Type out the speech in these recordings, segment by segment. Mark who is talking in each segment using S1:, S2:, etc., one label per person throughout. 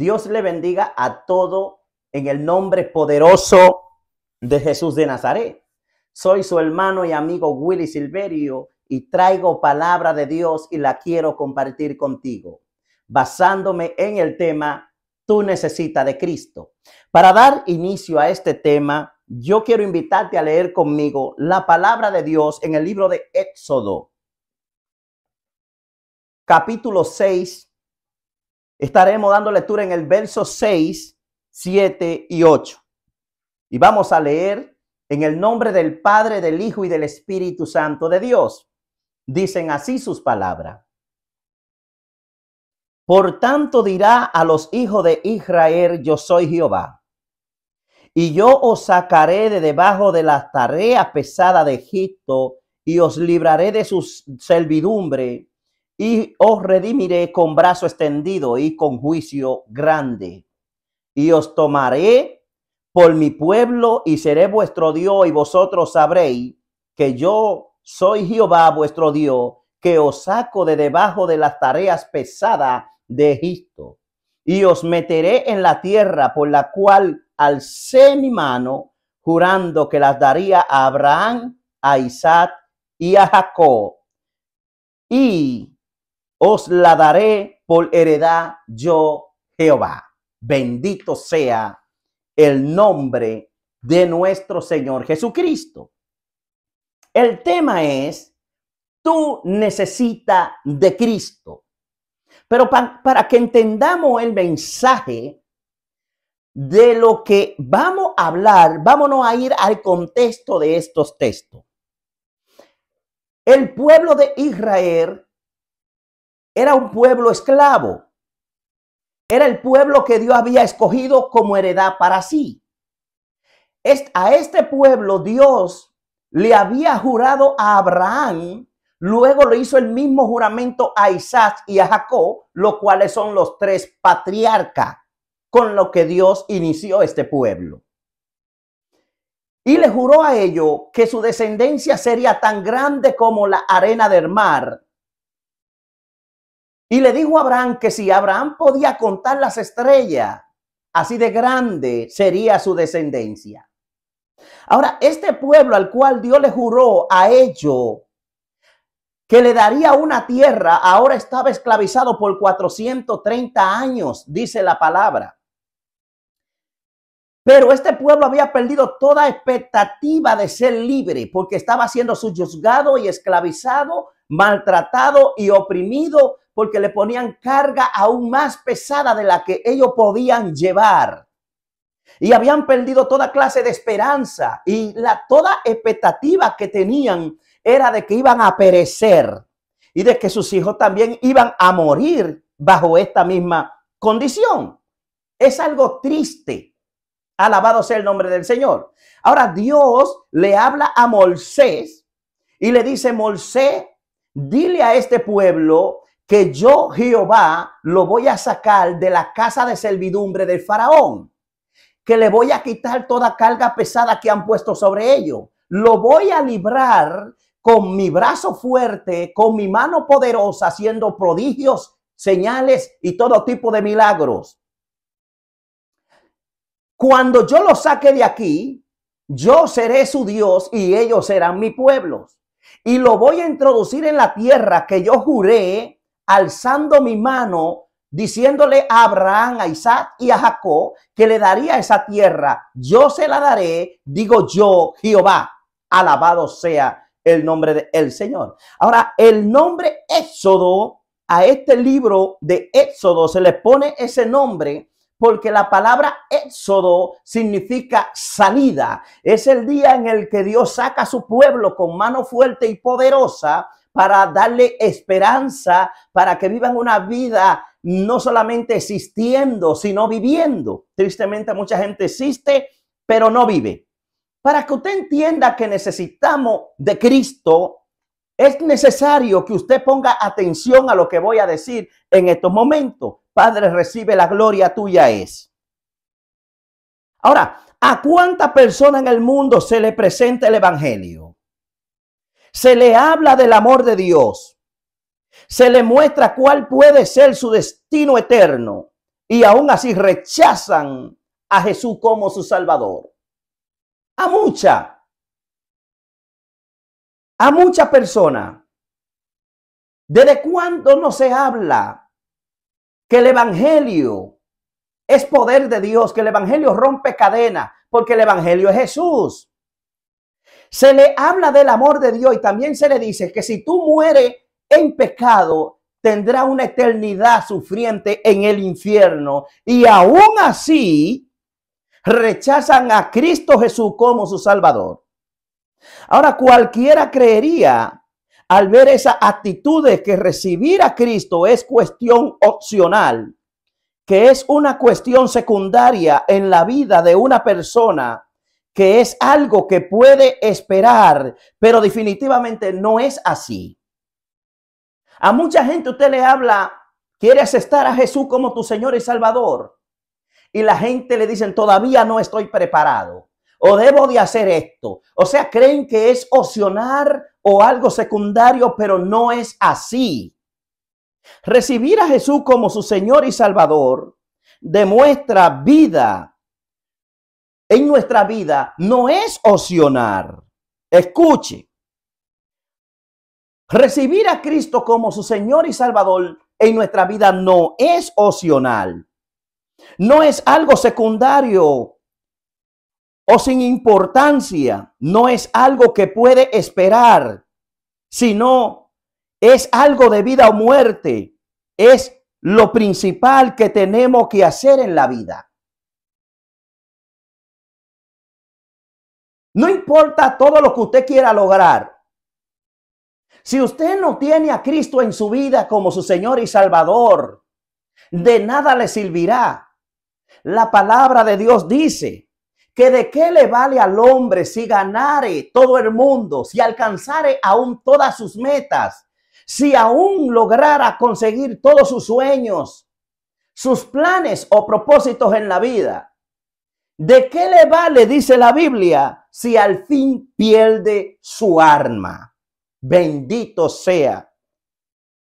S1: Dios le bendiga a todo en el nombre poderoso de Jesús de Nazaret. Soy su hermano y amigo Willy Silverio y traigo palabra de Dios y la quiero compartir contigo, basándome en el tema Tú necesitas de Cristo. Para dar inicio a este tema, yo quiero invitarte a leer conmigo la palabra de Dios en el libro de Éxodo, capítulo 6, estaremos dando lectura en el verso 6, 7 y 8. Y vamos a leer en el nombre del Padre, del Hijo y del Espíritu Santo de Dios. Dicen así sus palabras. Por tanto dirá a los hijos de Israel, yo soy Jehová. Y yo os sacaré de debajo de las tarea pesada de Egipto y os libraré de su servidumbre y os redimiré con brazo extendido y con juicio grande. Y os tomaré por mi pueblo y seré vuestro Dios y vosotros sabréis que yo soy Jehová vuestro Dios, que os saco de debajo de las tareas pesadas de Egipto. Y os meteré en la tierra por la cual alcé mi mano, jurando que las daría a Abraham, a Isaac y a Jacob. Y os la daré por heredad yo, Jehová. Bendito sea el nombre de nuestro Señor Jesucristo. El tema es, tú necesitas de Cristo. Pero para que entendamos el mensaje de lo que vamos a hablar, vámonos a ir al contexto de estos textos. El pueblo de Israel era un pueblo esclavo. Era el pueblo que Dios había escogido como heredad para sí. A este pueblo Dios le había jurado a Abraham, luego le hizo el mismo juramento a Isaac y a Jacob, los cuales son los tres patriarcas con lo que Dios inició este pueblo. Y le juró a ellos que su descendencia sería tan grande como la arena del mar y le dijo a Abraham que si Abraham podía contar las estrellas, así de grande sería su descendencia. Ahora, este pueblo al cual Dios le juró a ello que le daría una tierra, ahora estaba esclavizado por 430 años, dice la palabra. Pero este pueblo había perdido toda expectativa de ser libre porque estaba siendo subyugado y esclavizado, maltratado y oprimido porque le ponían carga aún más pesada de la que ellos podían llevar. Y habían perdido toda clase de esperanza y la, toda expectativa que tenían era de que iban a perecer y de que sus hijos también iban a morir bajo esta misma condición. Es algo triste. Alabado sea el nombre del Señor. Ahora Dios le habla a Moisés y le dice, Moisés, dile a este pueblo que yo Jehová lo voy a sacar de la casa de servidumbre del faraón, que le voy a quitar toda carga pesada que han puesto sobre ellos. Lo voy a librar con mi brazo fuerte, con mi mano poderosa, haciendo prodigios, señales y todo tipo de milagros. Cuando yo lo saque de aquí, yo seré su Dios y ellos serán mi pueblo. Y lo voy a introducir en la tierra que yo juré alzando mi mano, diciéndole a Abraham, a Isaac y a Jacob que le daría esa tierra. Yo se la daré, digo yo, Jehová. Alabado sea el nombre del Señor. Ahora, el nombre Éxodo, a este libro de Éxodo se le pone ese nombre porque la palabra éxodo significa salida. Es el día en el que Dios saca a su pueblo con mano fuerte y poderosa para darle esperanza, para que vivan una vida no solamente existiendo, sino viviendo. Tristemente mucha gente existe, pero no vive. Para que usted entienda que necesitamos de Cristo, es necesario que usted ponga atención a lo que voy a decir en estos momentos. Padre, recibe la gloria tuya es. Ahora, ¿a cuánta personas en el mundo se le presenta el Evangelio? se le habla del amor de Dios, se le muestra cuál puede ser su destino eterno y aún así rechazan a Jesús como su Salvador. A mucha, a mucha persona. ¿Desde cuándo no se habla que el Evangelio es poder de Dios, que el Evangelio rompe cadena porque el Evangelio es Jesús se le habla del amor de Dios y también se le dice que si tú mueres en pecado, tendrá una eternidad sufriente en el infierno. Y aún así, rechazan a Cristo Jesús como su Salvador. Ahora, cualquiera creería al ver esa actitud de que recibir a Cristo es cuestión opcional, que es una cuestión secundaria en la vida de una persona que es algo que puede esperar, pero definitivamente no es así. A mucha gente usted le habla, quiere estar a Jesús como tu Señor y Salvador. Y la gente le dicen, todavía no estoy preparado. O debo de hacer esto. O sea, creen que es opcionar o algo secundario, pero no es así. Recibir a Jesús como su Señor y Salvador demuestra vida en nuestra vida no es opcional. Escuche. Recibir a Cristo como su Señor y Salvador en nuestra vida no es opcional. No es algo secundario o sin importancia. No es algo que puede esperar, sino es algo de vida o muerte. Es lo principal que tenemos que hacer en la vida. No importa todo lo que usted quiera lograr. Si usted no tiene a Cristo en su vida como su Señor y Salvador, de nada le servirá. La palabra de Dios dice que de qué le vale al hombre si ganare todo el mundo, si alcanzare aún todas sus metas, si aún lograra conseguir todos sus sueños, sus planes o propósitos en la vida, ¿De qué le vale, dice la Biblia, si al fin pierde su arma? Bendito sea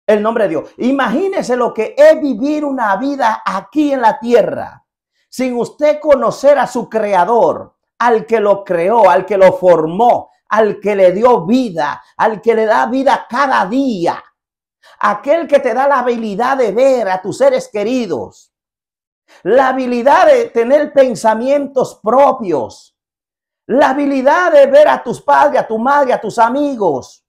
S1: el nombre de Dios. Imagínese lo que es vivir una vida aquí en la tierra, sin usted conocer a su creador, al que lo creó, al que lo formó, al que le dio vida, al que le da vida cada día, aquel que te da la habilidad de ver a tus seres queridos, la habilidad de tener pensamientos propios, la habilidad de ver a tus padres, a tu madre, a tus amigos.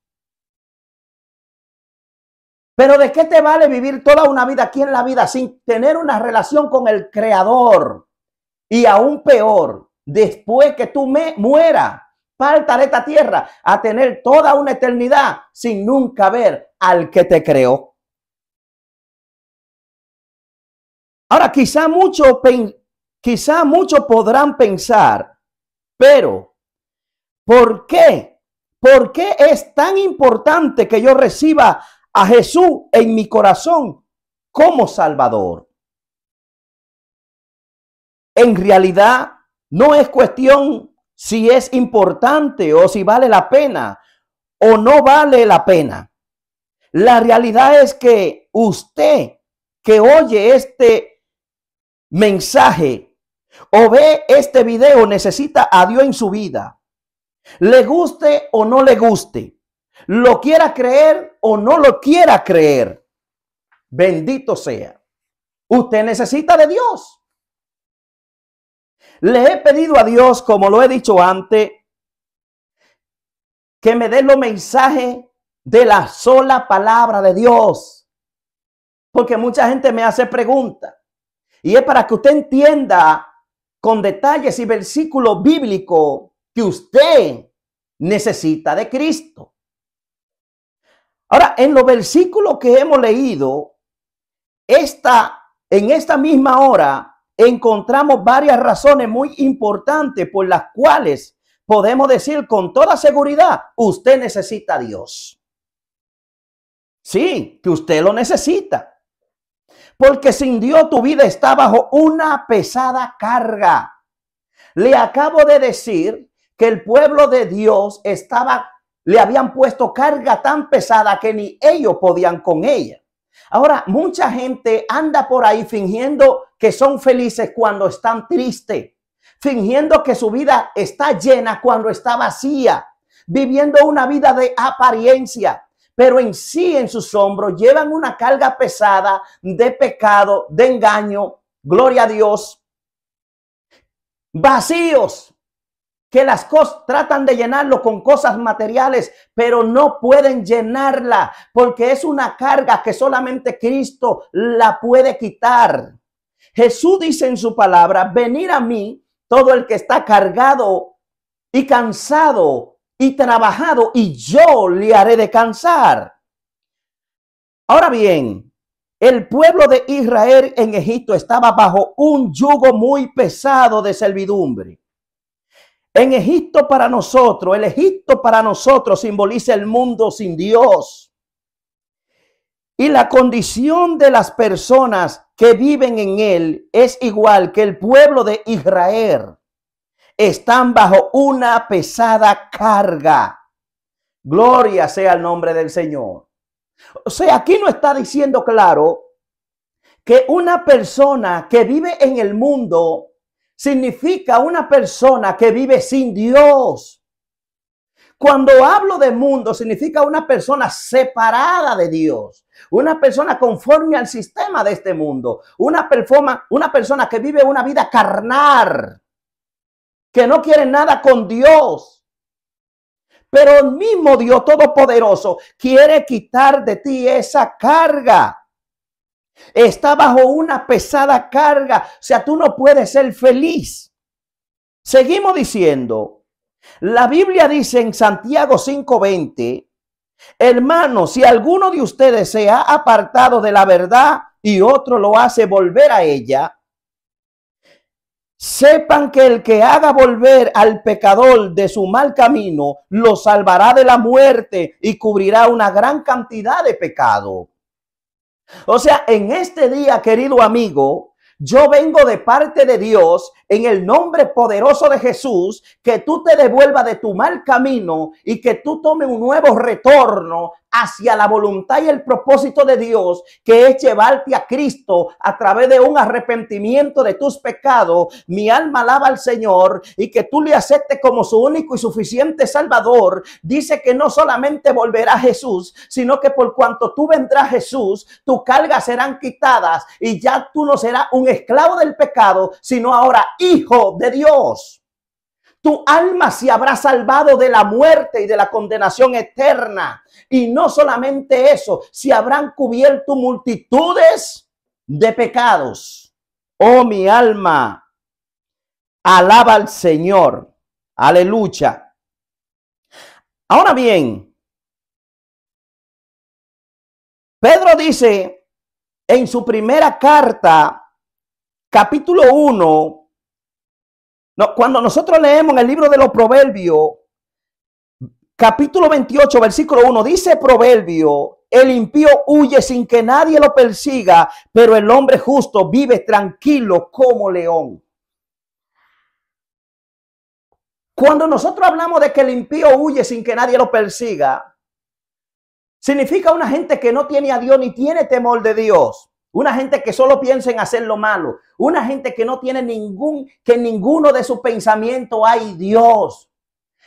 S1: Pero ¿de qué te vale vivir toda una vida aquí en la vida sin tener una relación con el Creador? Y aún peor, después que tú me muera, falta de esta tierra a tener toda una eternidad sin nunca ver al que te creó. Ahora, quizá muchos quizá mucho podrán pensar, pero ¿por qué? ¿Por qué es tan importante que yo reciba a Jesús en mi corazón como Salvador? En realidad, no es cuestión si es importante o si vale la pena o no vale la pena. La realidad es que usted que oye este mensaje o ve este video necesita a Dios en su vida, le guste o no le guste, lo quiera creer o no lo quiera creer, bendito sea. Usted necesita de Dios. Le he pedido a Dios, como lo he dicho antes, que me dé los mensajes de la sola palabra de Dios. Porque mucha gente me hace preguntas. Y es para que usted entienda con detalles y versículo bíblicos que usted necesita de Cristo. Ahora, en los versículos que hemos leído, en esta misma hora encontramos varias razones muy importantes por las cuales podemos decir con toda seguridad, usted necesita a Dios. Sí, que usted lo necesita porque sin Dios tu vida está bajo una pesada carga. Le acabo de decir que el pueblo de Dios estaba, le habían puesto carga tan pesada que ni ellos podían con ella. Ahora, mucha gente anda por ahí fingiendo que son felices cuando están tristes, fingiendo que su vida está llena cuando está vacía, viviendo una vida de apariencia, pero en sí, en sus hombros, llevan una carga pesada de pecado, de engaño, gloria a Dios, vacíos, que las cosas tratan de llenarlo con cosas materiales, pero no pueden llenarla porque es una carga que solamente Cristo la puede quitar. Jesús dice en su palabra, venir a mí todo el que está cargado y cansado y trabajado y yo le haré descansar. Ahora bien, el pueblo de Israel en Egipto estaba bajo un yugo muy pesado de servidumbre. En Egipto para nosotros, el Egipto para nosotros simboliza el mundo sin Dios. Y la condición de las personas que viven en él es igual que el pueblo de Israel están bajo una pesada carga. Gloria sea el nombre del Señor. O sea, aquí no está diciendo claro que una persona que vive en el mundo significa una persona que vive sin Dios. Cuando hablo de mundo, significa una persona separada de Dios, una persona conforme al sistema de este mundo, una, persona, una persona que vive una vida carnal que no quiere nada con Dios. Pero el mismo Dios Todopoderoso quiere quitar de ti esa carga. Está bajo una pesada carga. O sea, tú no puedes ser feliz. Seguimos diciendo. La Biblia dice en Santiago 5:20, hermano, si alguno de ustedes se ha apartado de la verdad y otro lo hace volver a ella, Sepan que el que haga volver al pecador de su mal camino, lo salvará de la muerte y cubrirá una gran cantidad de pecado. O sea, en este día, querido amigo, yo vengo de parte de Dios en el nombre poderoso de Jesús, que tú te devuelvas de tu mal camino y que tú tomes un nuevo retorno hacia la voluntad y el propósito de Dios, que es llevarte a Cristo a través de un arrepentimiento de tus pecados. Mi alma alaba al Señor y que tú le aceptes como su único y suficiente Salvador. Dice que no solamente volverá Jesús, sino que por cuanto tú vendrás Jesús, tus cargas serán quitadas y ya tú no serás un esclavo del pecado, sino ahora hijo de Dios. Tu alma se habrá salvado de la muerte y de la condenación eterna. Y no solamente eso, se habrán cubierto multitudes de pecados. Oh mi alma, alaba al Señor. Aleluya. Ahora bien, Pedro dice en su primera carta, capítulo 1, cuando nosotros leemos en el libro de los Proverbios, capítulo 28, versículo 1, dice Proverbio, el impío huye sin que nadie lo persiga, pero el hombre justo vive tranquilo como león. Cuando nosotros hablamos de que el impío huye sin que nadie lo persiga, significa una gente que no tiene a Dios ni tiene temor de Dios. Una gente que solo piensa en hacer lo malo. Una gente que no tiene ningún, que ninguno de sus pensamientos hay Dios.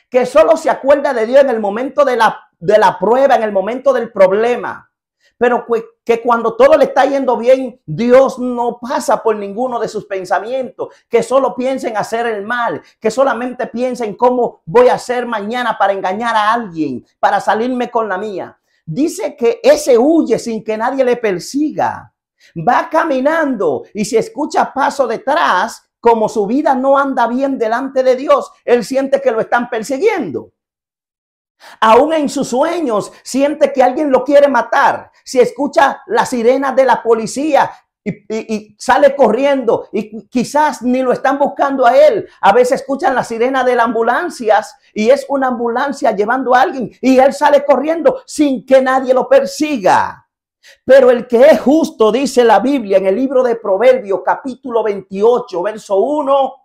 S1: Que solo se acuerda de Dios en el momento de la, de la prueba, en el momento del problema. Pero que, que cuando todo le está yendo bien, Dios no pasa por ninguno de sus pensamientos. Que solo piensa en hacer el mal. Que solamente piensa en cómo voy a hacer mañana para engañar a alguien, para salirme con la mía. Dice que ese huye sin que nadie le persiga va caminando y si escucha paso detrás, como su vida no anda bien delante de Dios, él siente que lo están persiguiendo. Aún en sus sueños siente que alguien lo quiere matar. Si escucha la sirena de la policía y, y, sale corriendo y quizás ni lo están buscando a él. A veces escuchan la sirena de las ambulancias y es una ambulancia llevando a alguien y él sale corriendo sin que nadie lo persiga. Pero el que es justo, dice la Biblia en el libro de Proverbios capítulo 28, verso 1,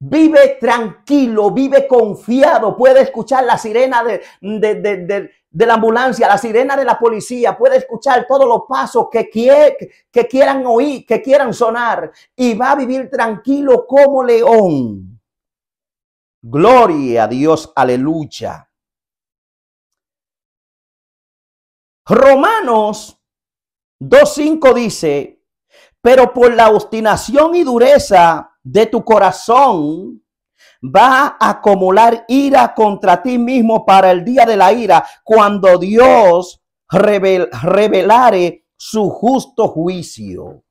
S1: vive tranquilo, vive confiado, puede escuchar la sirena de, la ambulancia, la sirena de la policía, puede escuchar todos los pasos que, que quieran oír, que quieran sonar, y va a vivir tranquilo como león. Gloria a Dios, aleluya. Romanos 2.5 dice, pero por la obstinación y dureza de tu corazón va a acumular ira contra ti mismo para el día de la ira, cuando Dios revelare su justo juicio.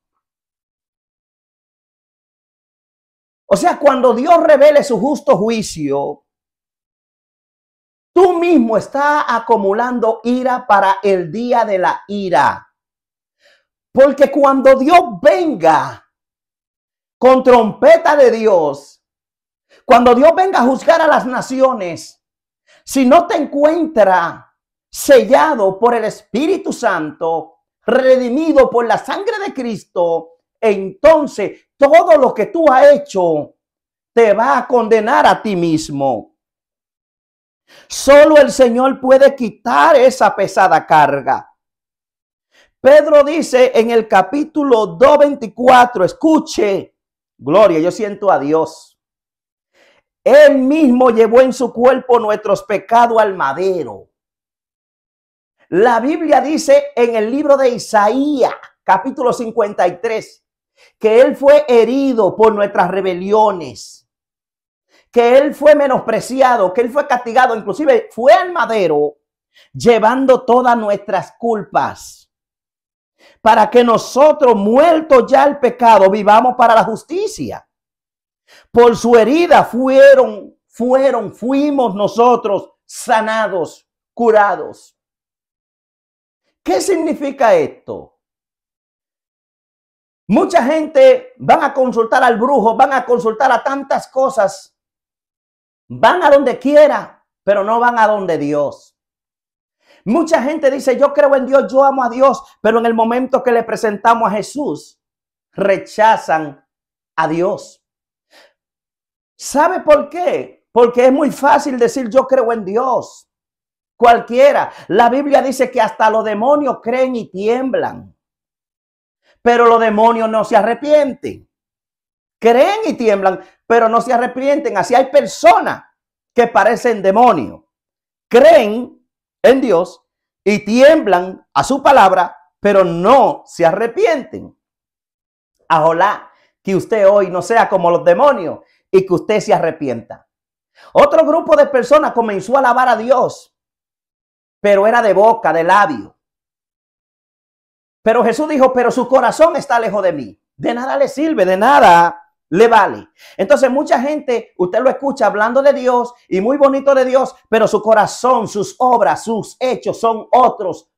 S1: O sea, cuando Dios revele su justo juicio, Tú mismo estás acumulando ira para el día de la ira. Porque cuando Dios venga con trompeta de Dios, cuando Dios venga a juzgar a las naciones, si no te encuentra sellado por el Espíritu Santo, redimido por la sangre de Cristo, entonces todo lo que tú has hecho te va a condenar a ti mismo. Solo el Señor puede quitar esa pesada carga. Pedro dice en el capítulo 2.24, escuche, gloria, yo siento a Dios. Él mismo llevó en su cuerpo nuestros pecados al madero. La Biblia dice en el libro de Isaías, capítulo 53, que Él fue herido por nuestras rebeliones que él fue menospreciado, que él fue castigado, inclusive fue al madero llevando todas nuestras culpas, para que nosotros, muertos ya el pecado, vivamos para la justicia. Por su herida fueron, fueron, fuimos nosotros sanados, curados. ¿Qué significa esto? Mucha gente van a consultar al brujo, van a consultar a tantas cosas Van a donde quiera, pero no van a donde Dios. Mucha gente dice, yo creo en Dios, yo amo a Dios, pero en el momento que le presentamos a Jesús, rechazan a Dios. ¿Sabe por qué? Porque es muy fácil decir yo creo en Dios. Cualquiera. La Biblia dice que hasta los demonios creen y tiemblan. Pero los demonios no se arrepienten. Creen y tiemblan, pero no se arrepienten. Así hay personas que parecen demonios, creen en Dios y tiemblan a su palabra, pero no se arrepienten. Ajolá, que usted hoy no sea como los demonios y que usted se arrepienta. Otro grupo de personas comenzó a alabar a Dios, pero era de boca, de labio. Pero Jesús dijo, pero su corazón está lejos de mí. De nada le sirve, de nada le vale. Entonces mucha gente, usted lo escucha hablando de Dios y muy bonito de Dios, pero su corazón, sus obras, sus hechos son otros,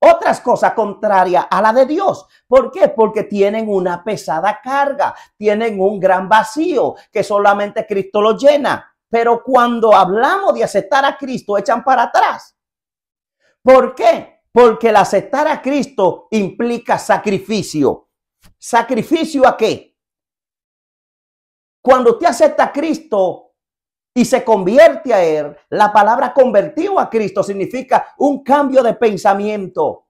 S1: otras cosas contrarias a la de Dios. ¿Por qué? Porque tienen una pesada carga, tienen un gran vacío que solamente Cristo lo llena. Pero cuando hablamos de aceptar a Cristo, echan para atrás. ¿Por qué? Porque el aceptar a Cristo implica sacrificio. ¿Sacrificio a qué? Cuando usted acepta a Cristo y se convierte a Él, la palabra convertido a Cristo significa un cambio de pensamiento,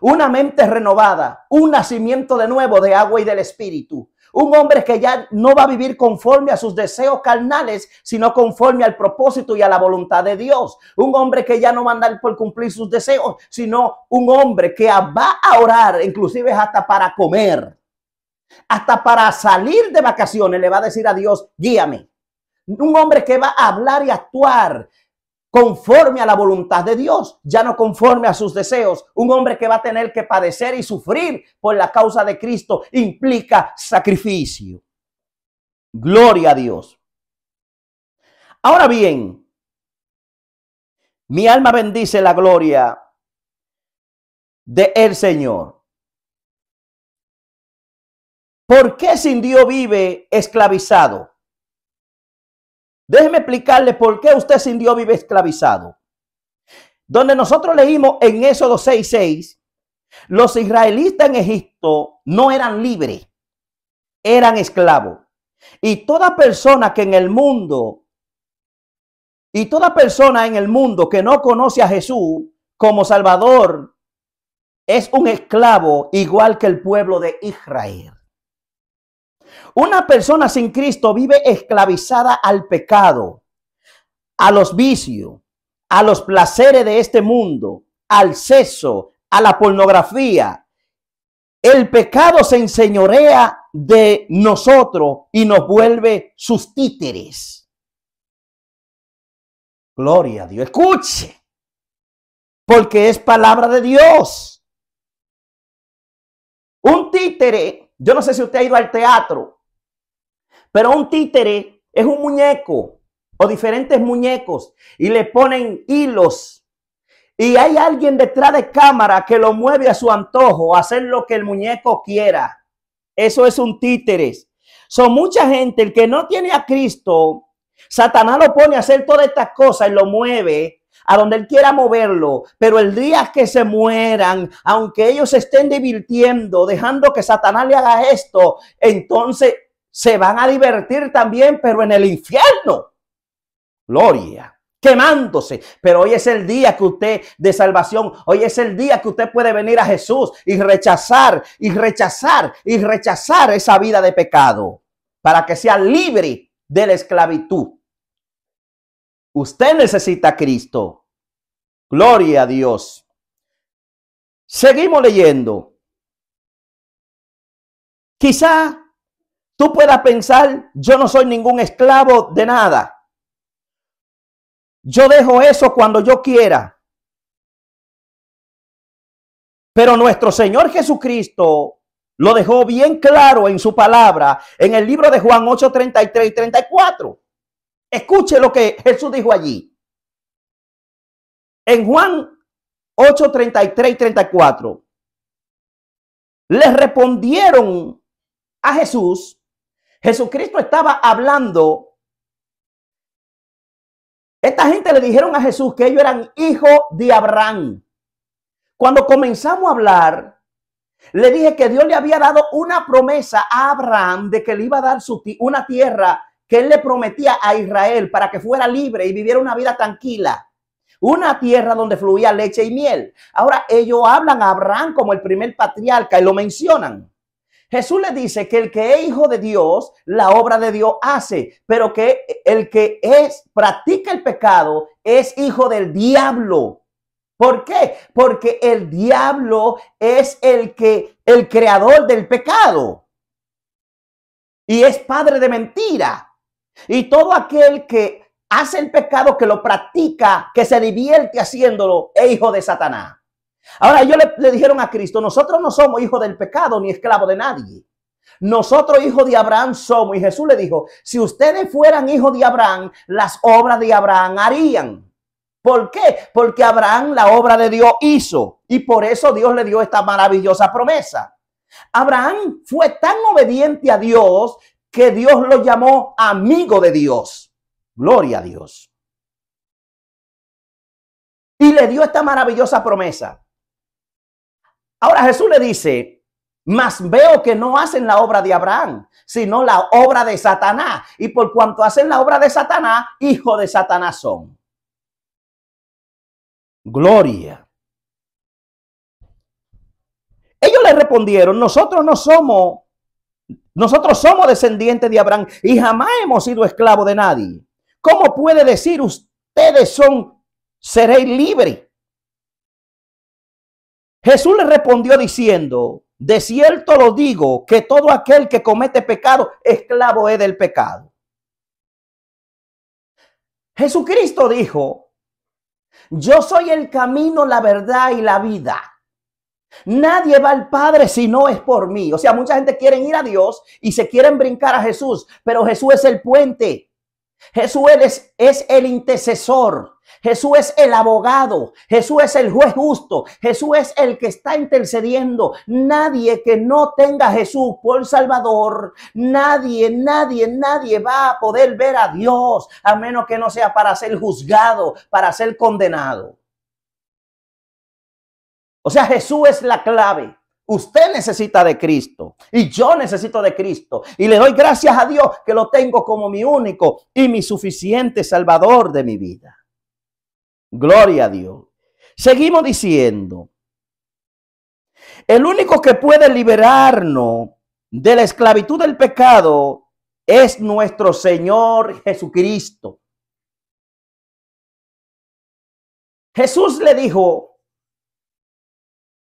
S1: una mente renovada, un nacimiento de nuevo de agua y del Espíritu. Un hombre que ya no va a vivir conforme a sus deseos carnales, sino conforme al propósito y a la voluntad de Dios. Un hombre que ya no va a andar por cumplir sus deseos, sino un hombre que va a orar, inclusive hasta para comer. Hasta para salir de vacaciones le va a decir a Dios, guíame. Un hombre que va a hablar y actuar conforme a la voluntad de Dios, ya no conforme a sus deseos. Un hombre que va a tener que padecer y sufrir por la causa de Cristo implica sacrificio. Gloria a Dios. Ahora bien, mi alma bendice la gloria de el Señor. ¿Por qué sin Dios vive esclavizado? Déjeme explicarle por qué usted sin Dios vive esclavizado. Donde nosotros leímos en Éxodo 6:6, los israelitas en Egipto no eran libres, eran esclavos. Y toda persona que en el mundo, y toda persona en el mundo que no conoce a Jesús como Salvador, es un esclavo igual que el pueblo de Israel. Una persona sin Cristo vive esclavizada al pecado, a los vicios, a los placeres de este mundo, al sexo, a la pornografía. El pecado se enseñorea de nosotros y nos vuelve sus títeres. Gloria a Dios. Escuche, porque es palabra de Dios. Un títere, yo no sé si usted ha ido al teatro pero un títere es un muñeco o diferentes muñecos y le ponen hilos. Y hay alguien detrás de cámara que lo mueve a su antojo, hacer lo que el muñeco quiera. Eso es un títere. Son mucha gente, el que no tiene a Cristo, Satanás lo pone a hacer todas estas cosas y lo mueve a donde él quiera moverlo, pero el día que se mueran, aunque ellos estén divirtiendo, dejando que Satanás le haga esto, entonces se van a divertir también, pero en el infierno. Gloria quemándose. Pero hoy es el día que usted de salvación, hoy es el día que usted puede venir a Jesús y rechazar y rechazar y rechazar esa vida de pecado para que sea libre de la esclavitud. Usted necesita a Cristo. Gloria a Dios. Seguimos leyendo. Quizá tú puedas pensar, yo no soy ningún esclavo de nada. Yo dejo eso cuando yo quiera. Pero nuestro Señor Jesucristo lo dejó bien claro en su palabra en el libro de Juan 8, 33 y 34. Escuche lo que Jesús dijo allí. En Juan 8, 33 y 34. le respondieron a Jesús, Jesucristo estaba hablando. Esta gente le dijeron a Jesús que ellos eran hijos de Abraham. Cuando comenzamos a hablar, le dije que Dios le había dado una promesa a Abraham de que le iba a dar una tierra que él le prometía a Israel para que fuera libre y viviera una vida tranquila. Una tierra donde fluía leche y miel. Ahora ellos hablan a Abraham como el primer patriarca y lo mencionan. Jesús le dice que el que es hijo de Dios, la obra de Dios hace, pero que el que es practica el pecado es hijo del diablo. ¿Por qué? Porque el diablo es el que el creador del pecado y es padre de mentira. Y todo aquel que hace el pecado, que lo practica, que se divierte haciéndolo, es hijo de Satanás. Ahora ellos le, dijeron a Cristo, nosotros no somos hijos del pecado ni esclavos de nadie. Nosotros hijos de Abraham somos. Y Jesús le dijo, si ustedes fueran hijos de Abraham, las obras de Abraham harían. ¿Por qué? Porque Abraham la obra de Dios hizo. Y por eso Dios le dio esta maravillosa promesa. Abraham fue tan obediente a Dios que Dios lo llamó amigo de Dios. Gloria a Dios. Y le dio esta maravillosa promesa. Ahora Jesús le dice, mas veo que no hacen la obra de Abraham, sino la obra de Satanás. Y por cuanto hacen la obra de Satanás, hijo de Satanás son. Gloria. Ellos le respondieron, nosotros no somos, nosotros somos descendientes de Abraham y jamás hemos sido esclavos de nadie. ¿Cómo puede decir ustedes son, seréis libres? Jesús le respondió diciendo, de cierto lo digo, que todo aquel que comete pecado, esclavo es del pecado. Jesucristo dijo, yo soy el camino, la verdad y la vida. Nadie va al Padre si no es por mí. O sea, mucha gente quiere ir a Dios y se quieren brincar a Jesús, pero Jesús es el puente. Jesús es, es el intercesor. Jesús es el abogado, Jesús es el juez justo, Jesús es el que está intercediendo. Nadie que no tenga a Jesús por Salvador, nadie, nadie, nadie va a poder ver a Dios, a menos que no sea para ser juzgado, para ser condenado. O sea, Jesús es la clave. Usted necesita de Cristo y yo necesito de Cristo. Y le doy gracias a Dios que lo tengo como mi único y mi suficiente Salvador de mi vida. Gloria a Dios. Seguimos diciendo, el único que puede liberarnos de la esclavitud del pecado es nuestro Señor Jesucristo. Jesús le dijo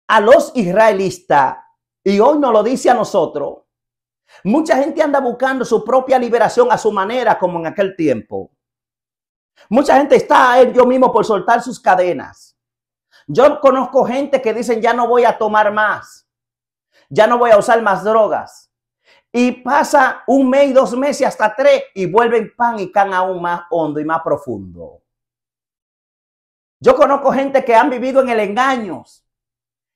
S1: a los israelitas, y hoy nos lo dice a nosotros, mucha gente anda buscando su propia liberación a su manera como en aquel tiempo. Mucha gente está a él yo mismo por soltar sus cadenas. Yo conozco gente que dicen, ya no voy a tomar más, ya no voy a usar más drogas. Y pasa un mes, y dos meses, hasta tres, y vuelven pan y can aún más hondo y más profundo. Yo conozco gente que han vivido en el engaño,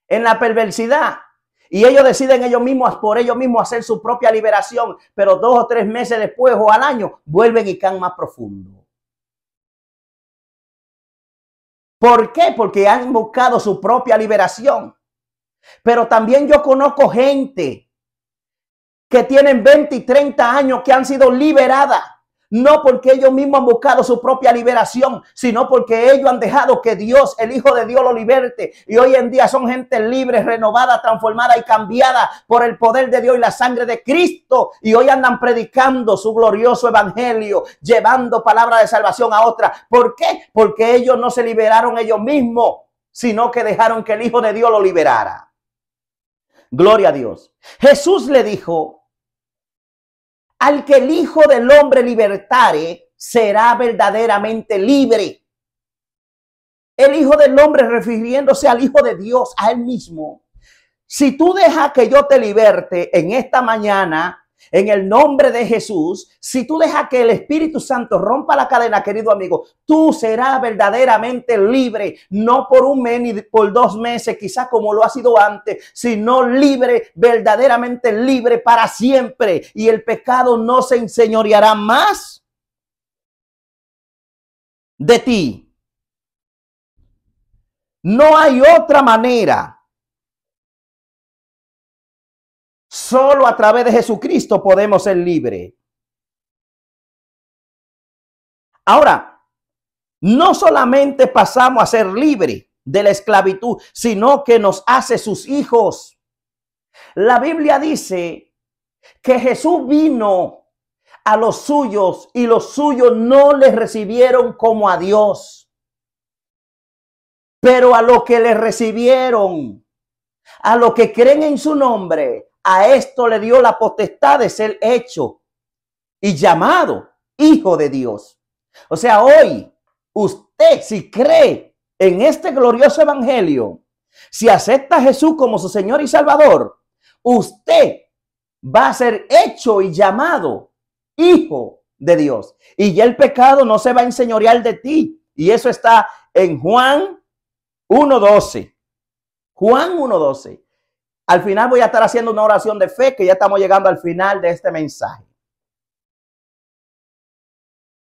S1: en la perversidad, y ellos deciden ellos mismos, por ellos mismos, hacer su propia liberación, pero dos o tres meses después o al año, vuelven y can más profundo. ¿Por qué? Porque han buscado su propia liberación. Pero también yo conozco gente que tienen 20 y 30 años que han sido liberadas no porque ellos mismos han buscado su propia liberación, sino porque ellos han dejado que Dios, el Hijo de Dios, lo liberte. Y hoy en día son gente libre, renovada, transformada y cambiada por el poder de Dios y la sangre de Cristo. Y hoy andan predicando su glorioso evangelio, llevando palabra de salvación a otra. ¿Por qué? Porque ellos no se liberaron ellos mismos, sino que dejaron que el Hijo de Dios lo liberara. Gloria a Dios. Jesús le dijo, al que el Hijo del Hombre libertare, será verdaderamente libre. El Hijo del Hombre refiriéndose al Hijo de Dios, a Él mismo. Si tú dejas que yo te liberte en esta mañana, en el nombre de Jesús, si tú dejas que el Espíritu Santo rompa la cadena, querido amigo, tú serás verdaderamente libre, no por un mes ni por dos meses, quizás como lo ha sido antes, sino libre, verdaderamente libre para siempre. Y el pecado no se enseñoreará más de ti. No hay otra manera Solo a través de Jesucristo podemos ser libres. Ahora, no solamente pasamos a ser libres de la esclavitud, sino que nos hace sus hijos. La Biblia dice que Jesús vino a los suyos y los suyos no les recibieron como a Dios. Pero a los que le recibieron, a los que creen en su nombre, a esto le dio la potestad de ser hecho y llamado hijo de Dios. O sea, hoy usted si cree en este glorioso evangelio, si acepta a Jesús como su Señor y Salvador, usted va a ser hecho y llamado hijo de Dios. Y ya el pecado no se va a enseñorear de ti. Y eso está en Juan 1.12. Juan 1.12. Al final voy a estar haciendo una oración de fe que ya estamos llegando al final de este mensaje.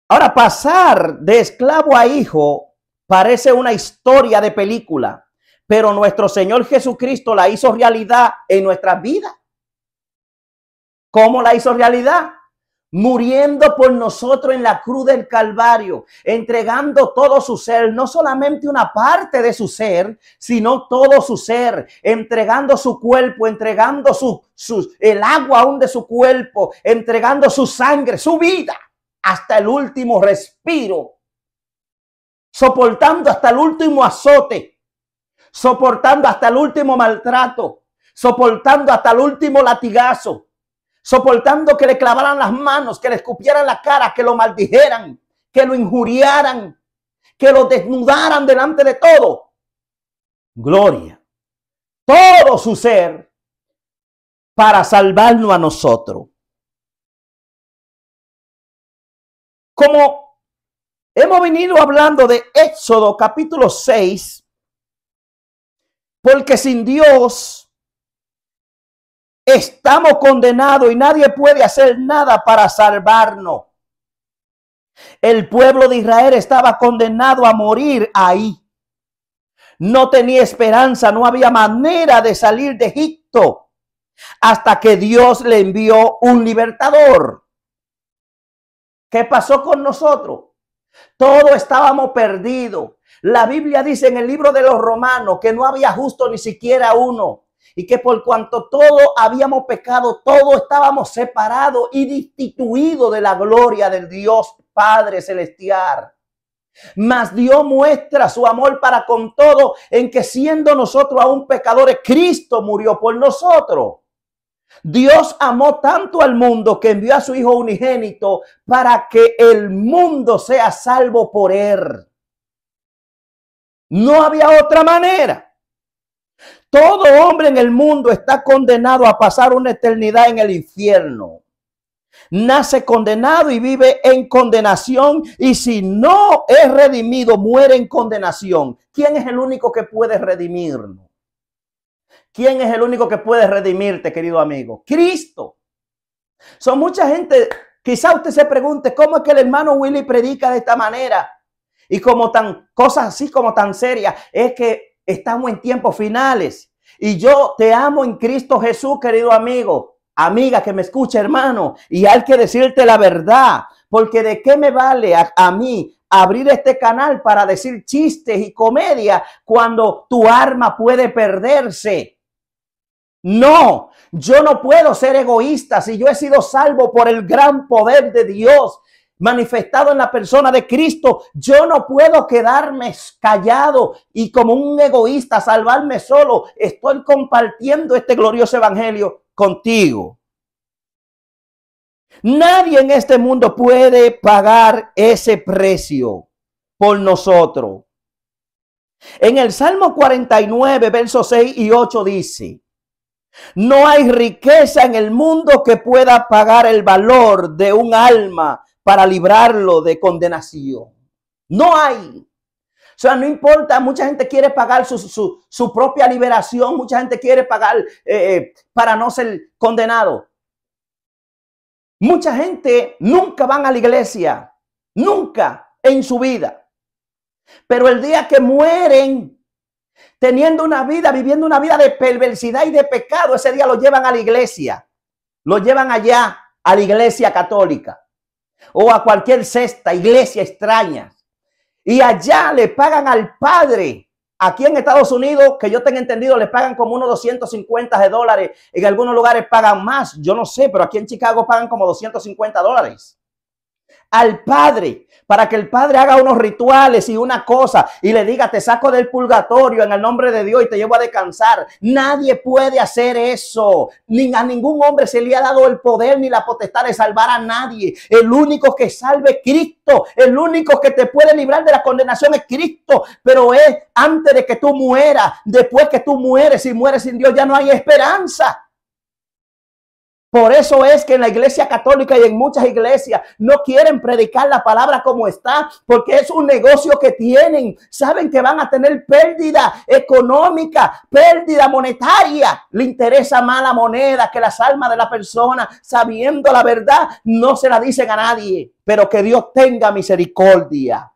S1: Ahora, pasar de esclavo a hijo parece una historia de película, pero nuestro Señor Jesucristo la hizo realidad en nuestras vidas. ¿Cómo la hizo realidad? muriendo por nosotros en la cruz del Calvario, entregando todo su ser, no solamente una parte de su ser, sino todo su ser, entregando su cuerpo, entregando su, el agua aún de su cuerpo, entregando su sangre, su vida, hasta el último respiro, soportando hasta el último azote, soportando hasta el último maltrato, soportando hasta el último latigazo soportando que le clavaran las manos, que le escupieran la cara, que lo maldijeran, que lo injuriaran, que lo desnudaran delante de todo. Gloria. Todo su ser para salvarnos a nosotros. Como hemos venido hablando de Éxodo capítulo 6, porque sin Dios Estamos condenados y nadie puede hacer nada para salvarnos. El pueblo de Israel estaba condenado a morir ahí. No tenía esperanza, no había manera de salir de Egipto hasta que Dios le envió un libertador. ¿Qué pasó con nosotros? Todos estábamos perdidos. La Biblia dice en el libro de los romanos que no había justo ni siquiera uno y que por cuanto todo habíamos pecado, todos estábamos separados y destituidos de la gloria del Dios Padre Celestial. Mas Dios muestra su amor para con todo en que siendo nosotros aún pecadores, Cristo murió por nosotros. Dios amó tanto al mundo que envió a su Hijo unigénito para que el mundo sea salvo por él. No había otra manera. Todo hombre en el mundo está condenado a pasar una eternidad en el infierno. Nace condenado y vive en condenación y si no es redimido, muere en condenación. ¿Quién es el único que puede redimirnos? ¿Quién es el único que puede redimirte, querido amigo? Cristo. Son mucha gente, quizá usted se pregunte, ¿cómo es que el hermano Willy predica de esta manera? Y como tan, cosas así como tan serias, es que Estamos en tiempos finales. Y yo te amo en Cristo Jesús, querido amigo, amiga que me escucha, hermano. Y hay que decirte la verdad, porque de qué me vale a, mí abrir este canal para decir chistes y comedia cuando tu arma puede perderse. No, yo no puedo ser egoísta si yo he sido salvo por el gran poder de Dios manifestado en la persona de Cristo. Yo no puedo quedarme callado y como un egoísta salvarme solo. Estoy compartiendo este glorioso evangelio contigo. Nadie en este mundo puede pagar ese precio por nosotros. En el Salmo 49, versos 6 y 8 dice, no hay riqueza en el mundo que pueda pagar el valor de un alma para librarlo de condenación. No hay. O sea, no importa, mucha gente quiere pagar su, propia liberación, mucha gente quiere pagar eh, eh, para no ser condenado. Mucha gente nunca van a la iglesia, nunca en su vida. Pero el día que mueren, teniendo una vida, viviendo una vida de perversidad y de pecado, ese día lo llevan a la iglesia, lo llevan allá a la iglesia católica o a cualquier cesta, iglesia extraña. Y allá le pagan al padre. Aquí en Estados Unidos, que yo tengo entendido, le pagan como unos 250 de dólares. En algunos lugares pagan más. Yo no sé, pero aquí en Chicago pagan como 250 dólares al Padre para que el Padre haga unos rituales y una cosa y le diga, te saco del purgatorio en el nombre de Dios y te llevo a descansar. Nadie puede hacer eso. Ni a ningún hombre se le ha dado el poder ni la potestad de salvar a nadie. El único que salve es Cristo. El único que te puede librar de la condenación es Cristo. Pero es antes de que tú mueras, después que tú mueres y mueres sin Dios, ya no hay esperanza. Por eso es que en la iglesia católica y en muchas iglesias no quieren predicar la palabra como está, porque es un negocio que tienen. Saben que van a tener pérdida económica, pérdida monetaria. Le interesa más la moneda que las almas de la persona. Sabiendo la verdad, no se la dicen a nadie, pero que Dios tenga misericordia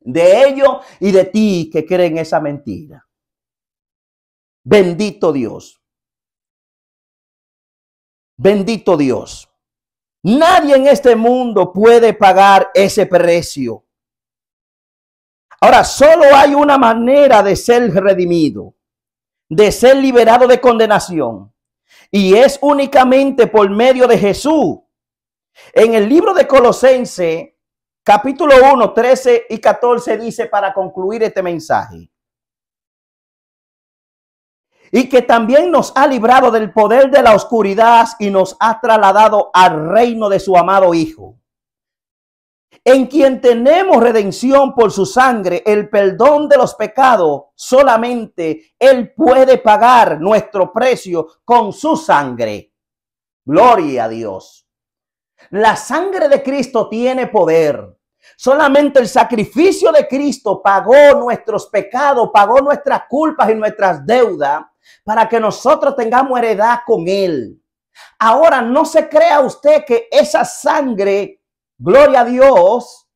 S1: de ellos y de ti que creen esa mentira. Bendito Dios. Bendito Dios. Nadie en este mundo puede pagar ese precio. Ahora, solo hay una manera de ser redimido, de ser liberado de condenación. Y es únicamente por medio de Jesús. En el libro de Colosense, capítulo 1, 13 y 14 dice para concluir este mensaje y que también nos ha librado del poder de la oscuridad y nos ha trasladado al reino de su amado Hijo, en quien tenemos redención por su sangre, el perdón de los pecados, solamente Él puede pagar nuestro precio con su sangre. Gloria a Dios. La sangre de Cristo tiene poder. Solamente el sacrificio de Cristo pagó nuestros pecados, pagó nuestras culpas y nuestras deudas para que nosotros tengamos heredad con Él. Ahora no se crea usted que esa sangre, gloria a Dios,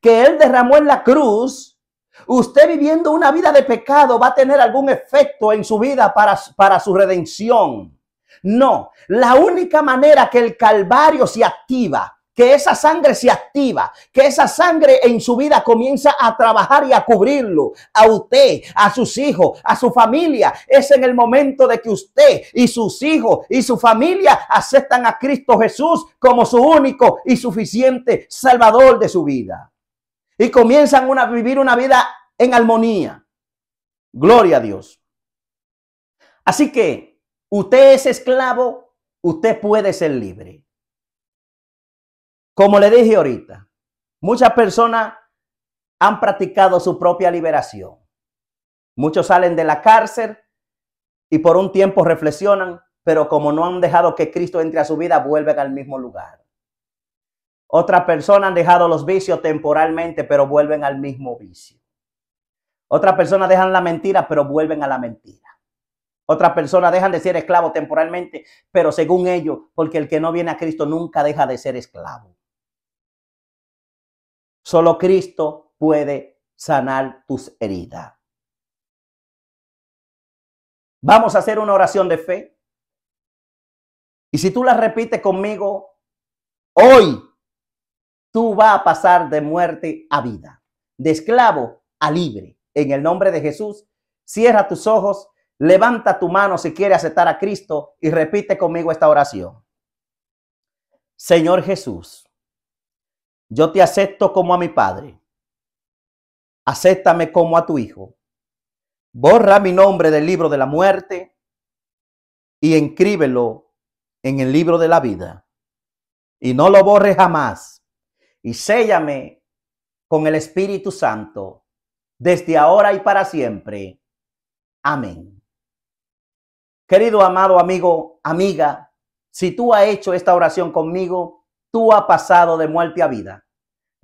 S1: que Él derramó en la cruz, usted viviendo una vida de pecado va a tener algún efecto en su vida para, su redención. No, la única manera que el Calvario se activa que esa sangre se activa, que esa sangre en su vida comienza a trabajar y a cubrirlo, a usted, a sus hijos, a su familia. Es en el momento de que usted y sus hijos y su familia aceptan a Cristo Jesús como su único y suficiente Salvador de su vida. Y comienzan a vivir una vida en armonía. Gloria a Dios. Así que usted es esclavo, usted puede ser libre. Como le dije ahorita, muchas personas han practicado su propia liberación. Muchos salen de la cárcel y por un tiempo reflexionan, pero como no han dejado que Cristo entre a su vida, vuelven al mismo lugar. Otras personas han dejado los vicios temporalmente, pero vuelven al mismo vicio. Otras personas dejan la mentira, pero vuelven a la mentira. Otras personas dejan de ser esclavo temporalmente, pero según ellos, porque el que no viene a Cristo nunca deja de ser esclavo. Solo Cristo puede sanar tus heridas. Vamos a hacer una oración de fe. Y si tú la repites conmigo, hoy tú vas a pasar de muerte a vida, de esclavo a libre. En el nombre de Jesús, cierra tus ojos, levanta tu mano si quieres aceptar a Cristo y repite conmigo esta oración. Señor Jesús yo te acepto como a mi padre. Acéptame como a tu hijo. Borra mi nombre del libro de la muerte y encríbelo en el libro de la vida. Y no lo borres jamás. Y séllame con el Espíritu Santo desde ahora y para siempre. Amén. Querido amado amigo, amiga, si tú has hecho esta oración conmigo, tú has pasado de muerte a vida.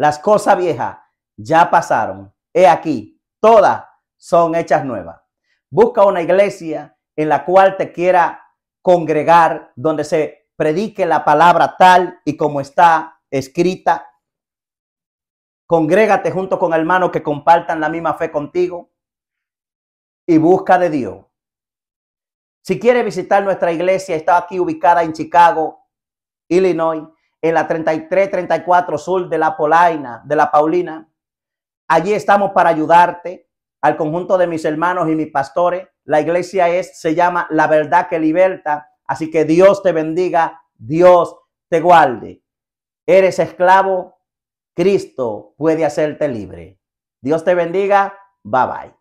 S1: Las cosas viejas ya pasaron. He aquí, todas son hechas nuevas. Busca una iglesia en la cual te quiera congregar, donde se predique la palabra tal y como está escrita. Congrégate junto con hermanos que compartan la misma fe contigo y busca de Dios. Si quieres visitar nuestra iglesia, está aquí ubicada en Chicago, Illinois en la 33-34 sur de la Polaina, de la Paulina. Allí estamos para ayudarte al conjunto de mis hermanos y mis pastores. La iglesia es, se llama La Verdad que Liberta. Así que Dios te bendiga, Dios te guarde. Eres esclavo, Cristo puede hacerte libre. Dios te bendiga, bye bye.